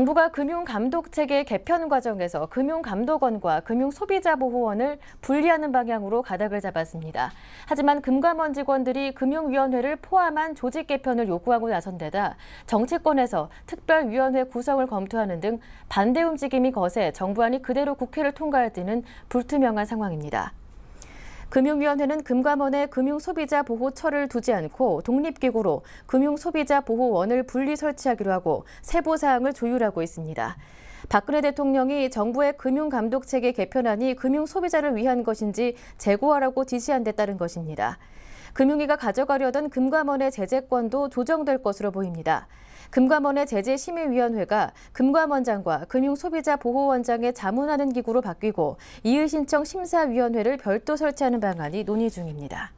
정부가 금융감독체계 개편 과정에서 금융감독원과 금융소비자보호원을 분리하는 방향으로 가닥을 잡았습니다. 하지만 금감원 직원들이 금융위원회를 포함한 조직 개편을 요구하고 나선 데다 정치권에서 특별위원회 구성을 검토하는 등 반대 움직임이 거세 정부안이 그대로 국회를 통과할 때는 불투명한 상황입니다. 금융위원회는 금감원에 금융소비자 보호처를 두지 않고 독립기구로 금융소비자 보호원을 분리 설치하기로 하고 세부 사항을 조율하고 있습니다. 박근혜 대통령이 정부의 금융감독체계 개편안이 금융소비자를 위한 것인지 재고하라고 지시한 데 따른 것입니다. 금융위가 가져가려던 금감원의 제재권도 조정될 것으로 보입니다. 금감원의 제재심의위원회가 금감원장과 금융소비자보호원장의 자문하는 기구로 바뀌고 이의신청 심사위원회를 별도 설치하는 방안이 논의 중입니다.